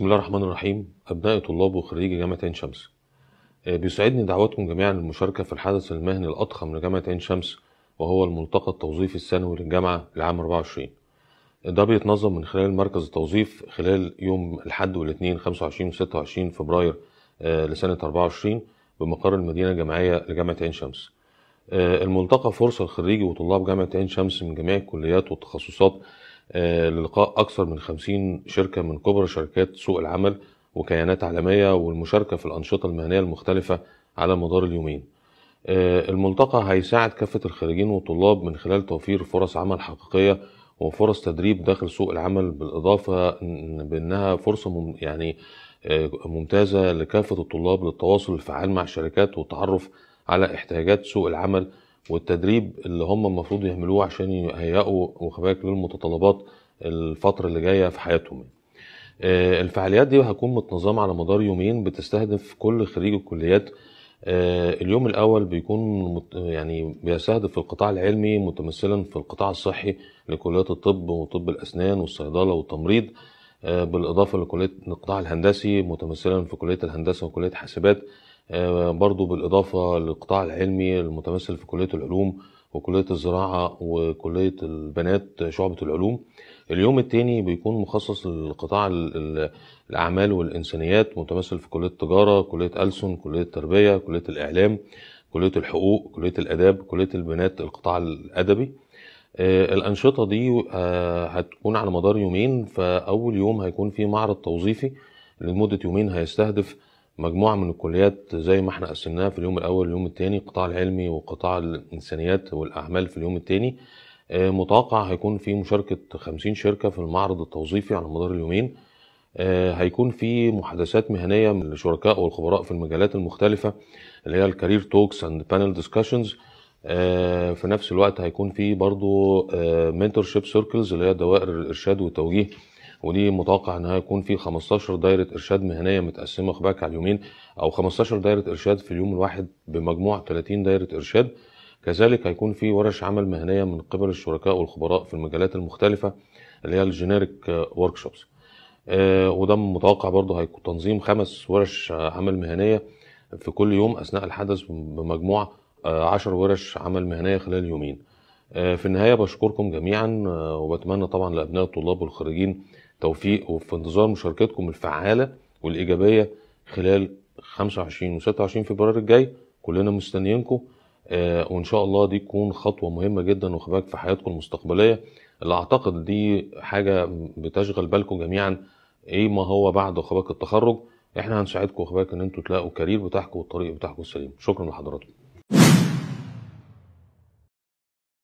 بسم الله الرحمن الرحيم أبناء طلاب وخريجي جامعة عين شمس آه، بيسعدني دعواتكم جميعا للمشاركة في الحدث المهني الأضخم لجامعة عين شمس وهو الملتقى التوظيفي السنوي للجامعة لعام 24 آه، ده بيتنظم من خلال مركز التوظيف خلال يوم الأحد والاثنين 25 و 26 فبراير آه، لسنة 24 بمقر المدينة الجامعية لجامعة عين شمس الملتقى فرصة لخريجي وطلاب جامعة عين شمس من جميع الكليات والتخصصات آه، للقاء أكثر من 50 شركة من كبرى شركات سوق العمل وكيانات عالمية والمشاركة في الأنشطة المهنية المختلفة على مدار اليومين آه، الملتقى هيساعد كافة الخريجين والطلاب من خلال توفير فرص عمل حقيقية وفرص تدريب داخل سوق العمل بالإضافة بأنها فرصة يعني آه، ممتازة لكافة الطلاب للتواصل الفعال مع الشركات والتعرف على احتياجات سوق العمل والتدريب اللي هم المفروض يعملوه عشان يهيئوا وخباك للمتطلبات الفترة اللي جاية في حياتهم آه، الفعاليات دي هتكون متنظمة على مدار يومين بتستهدف كل خريج الكليات آه، اليوم الأول بيكون يعني بيستهدف القطاع العلمي متمثلا في القطاع الصحي لكليات الطب وطب الأسنان والصيدلة والتمريض آه، بالإضافة لكلية القطاع الهندسي متمثلا في كلية الهندسة وكلية حاسبات آه، برضو بالإضافة للقطاع العلمي المتمثل في كلية العلوم وكلية الزراعة وكلية البنات شعبة العلوم اليوم الثاني بيكون مخصص لقطاع الأعمال والإنسانيات متمثل في كلية التجارة كلية ألسن كلية التربية كلية الإعلام كلية الحقوق كلية الآداب كلية البنات القطاع الأدبي آه، الأنشطة دي آه، هتكون على مدار يومين فأول يوم هيكون في معرض توظيفي لمدة يومين هيستهدف مجموعه من الكليات زي ما احنا قسمناها في اليوم الاول واليوم الثاني القطاع العلمي وقطاع الانسانيات والاعمال في اليوم الثاني آه، متوقع هيكون في مشاركه 50 شركه في المعرض التوظيفي على مدار اليومين آه، هيكون في محادثات مهنيه من الشركاء والخبراء في المجالات المختلفه اللي هي الكارير توكس اند بانل ديسكشنز في نفس الوقت هيكون في برضو منتور شيب سيركلز اللي هي دوائر الارشاد والتوجيه ودي متوقع انها يكون في 15 دايره ارشاد مهنيه متقسمه خباك على اليومين او 15 دايره ارشاد في اليوم الواحد بمجموع 30 دايره ارشاد كذلك هيكون في ورش عمل مهنيه من قبل الشركاء والخبراء في المجالات المختلفه اللي هي الجينيريك ورك شوبس آه، وده متوقع برضه هيكون تنظيم خمس ورش عمل مهنيه في كل يوم اثناء الحدث بمجموع 10 آه، ورش عمل مهنيه خلال يومين آه، في النهايه بشكركم جميعا وبتمنى طبعا لابناء الطلاب والخريجين توفيق وفي انتظار مشاركتكم الفعالة والإيجابية خلال 25 و 26 فبراير الجاي كلنا مستنيينكم آه وان شاء الله دي تكون خطوه مهمه جدا وخباك في حياتكم المستقبليه اللي اعتقد دي حاجه بتشغل بالكم جميعا ايه ما هو بعد خباك التخرج احنا هنساعدكم خباك ان انتوا تلاقوا الكارير بتاعكم والطريق بتاعكم السليم شكرا لحضراتكم